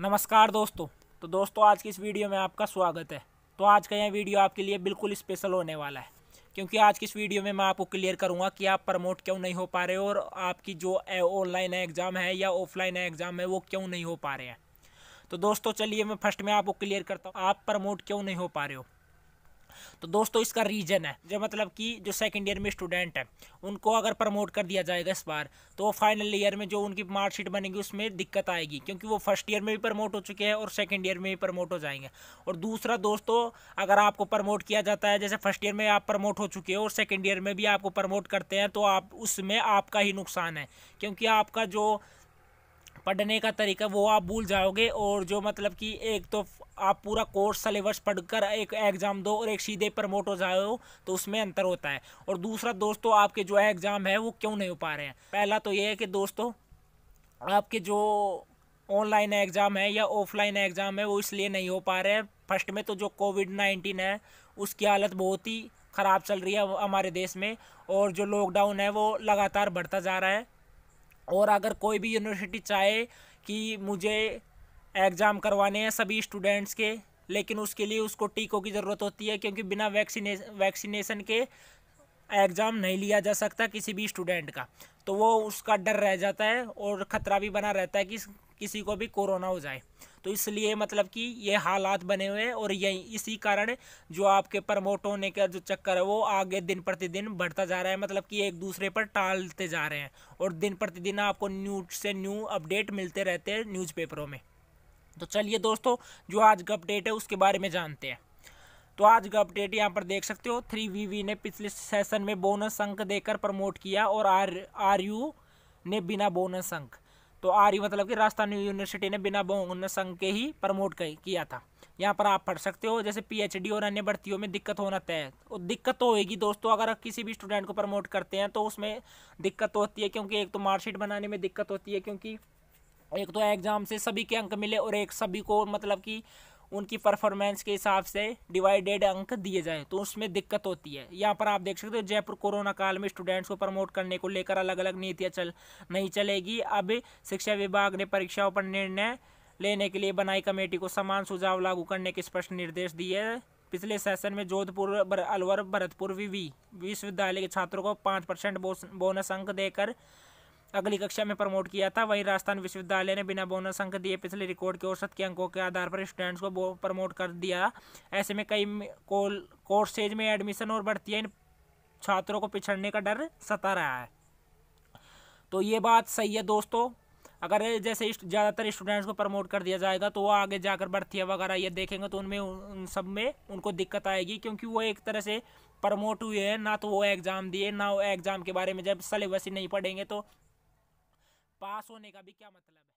नमस्कार दोस्तों तो दोस्तों आज की इस वीडियो में आपका स्वागत है तो आज का यह वीडियो आपके लिए बिल्कुल स्पेशल होने वाला है क्योंकि आज की इस वीडियो में मैं आपको क्लियर करूंगा कि आप प्रमोट क्यों नहीं हो पा रहे हो और आपकी जो ऑनलाइन एग्ज़ाम है या ऑफलाइन एग्ज़ाम है वो क्यों नहीं हो पा रहे हैं तो दोस्तों चलिए मैं फर्स्ट में आपको क्लियर करता हूँ आप प्रमोट क्यों नहीं हो पा रहे हो तो दोस्तों इसका रीज़न है जो मतलब कि जो सेकेंड ईयर में स्टूडेंट है उनको अगर प्रमोट कर दिया जाएगा इस बार तो फाइनल ईयर में जो उनकी मार्कशीट बनेगी उसमें दिक्कत आएगी क्योंकि वो फर्स्ट ईयर में भी प्रमोट हो चुके हैं और सेकेंड ईयर में भी प्रमोट हो जाएंगे और दूसरा दोस्तों अगर आपको प्रमोट किया जाता है जैसे फर्स्ट ईयर में आप प्रमोट हो चुके हो और सेकेंड ईयर में भी आपको प्रमोट करते हैं तो आप उसमें आपका ही नुकसान है क्योंकि आपका जो पढ़ने का तरीका वो आप भूल जाओगे और जो मतलब कि एक तो आप पूरा कोर्स सिलेबस पढ़कर एक एग्ज़ाम दो और एक सीधे प्रमोट हो जाओ तो उसमें अंतर होता है और दूसरा दोस्तों आपके जो एग्ज़ाम है वो क्यों नहीं हो पा रहे हैं पहला तो ये है कि दोस्तों आपके जो ऑनलाइन एग्ज़ाम है या ऑफलाइन एग्ज़ाम है वो इसलिए नहीं हो पा रहे हैं फर्स्ट में तो जो कोविड नाइन्टीन है उसकी हालत बहुत ही ख़राब चल रही है हमारे देश में और जो लॉकडाउन है वो लगातार बढ़ता जा रहा है और अगर कोई भी यूनिवर्सिटी चाहे कि मुझे एग्ज़ाम करवाने हैं सभी स्टूडेंट्स के लेकिन उसके लिए उसको टीकों की ज़रूरत होती है क्योंकि बिना वैक्सीने वैक्सीनेशन के एग्ज़ाम नहीं लिया जा सकता किसी भी स्टूडेंट का तो वो उसका डर रह जाता है और ख़तरा भी बना रहता है कि किसी को भी कोरोना हो जाए तो इसलिए मतलब कि ये हालात बने हुए हैं और यही इसी कारण जो आपके प्रमोट होने का जो चक्कर है वो आगे दिन प्रतिदिन बढ़ता जा रहा है मतलब कि एक दूसरे पर टालते जा रहे हैं और दिन प्रतिदिन आपको न्यूज से न्यू अपडेट मिलते रहते हैं न्यूज़पेपरों में तो चलिए दोस्तों जो आज का अपडेट है उसके बारे में जानते हैं तो आज का अपडेट यहाँ पर देख सकते हो थ्री वी वी ने पिछले सेशन में बोनस अंक देकर प्रमोट किया और आर आर यू ने बिना बोनस अंक तो आर्य मतलब कि राजस्थान यूनिवर्सिटी ने बिना बहुन संघ के ही प्रमोट किया था यहाँ पर आप पढ़ सकते हो जैसे पीएचडी और अन्य भर्तियों में दिक्कत होना तय और तो दिक्कत तो होगी दोस्तों अगर आप किसी भी स्टूडेंट को प्रमोट करते हैं तो उसमें दिक्कत तो होती है क्योंकि एक तो मार्कशीट बनाने में दिक्कत होती है क्योंकि एक तो एग्ज़ाम से सभी के अंक मिले और एक सभी को मतलब कि उनकी परफॉर्मेंस के हिसाब से डिवाइडेड अंक दिए जाए तो उसमें दिक्कत होती है यहाँ पर आप देख सकते हो जयपुर कोरोना काल में स्टूडेंट्स को प्रमोट करने को लेकर अलग अलग नीतियाँ चल नहीं चलेगी अब शिक्षा विभाग ने परीक्षाओं पर निर्णय लेने के लिए बनाई कमेटी को समान सुझाव लागू करने के स्पष्ट निर्देश दिए पिछले सेशन में जोधपुर बर, अलवर भरतपुर विवि विश्वविद्यालय के छात्रों को पाँच परसेंट बोनस अंक देकर अगली कक्षा में प्रमोट किया था वहीं राजस्थान विश्वविद्यालय ने बिना बोनस अंक दिए पिछले रिकॉर्ड के औसत के अंकों के आधार पर स्टूडेंट्स को प्रमोट कर दिया ऐसे में कई कोर्सेज में एडमिशन और बढ़ती इन छात्रों को पिछड़ने का डर सता रहा है तो ये बात सही है दोस्तों अगर जैसे ज़्यादातर स्टूडेंट्स को प्रमोट कर दिया जाएगा तो वो आगे जाकर भर्तियाँ वगैरह ये देखेंगे तो उनमें उन सब में उनको दिक्कत आएगी क्योंकि वो एक तरह से प्रमोट हुए हैं ना तो वो एग्ज़ाम दिए ना वो एग्ज़ाम के बारे में जब सलेबस ही नहीं पढ़ेंगे तो पास होने का भी क्या मतलब है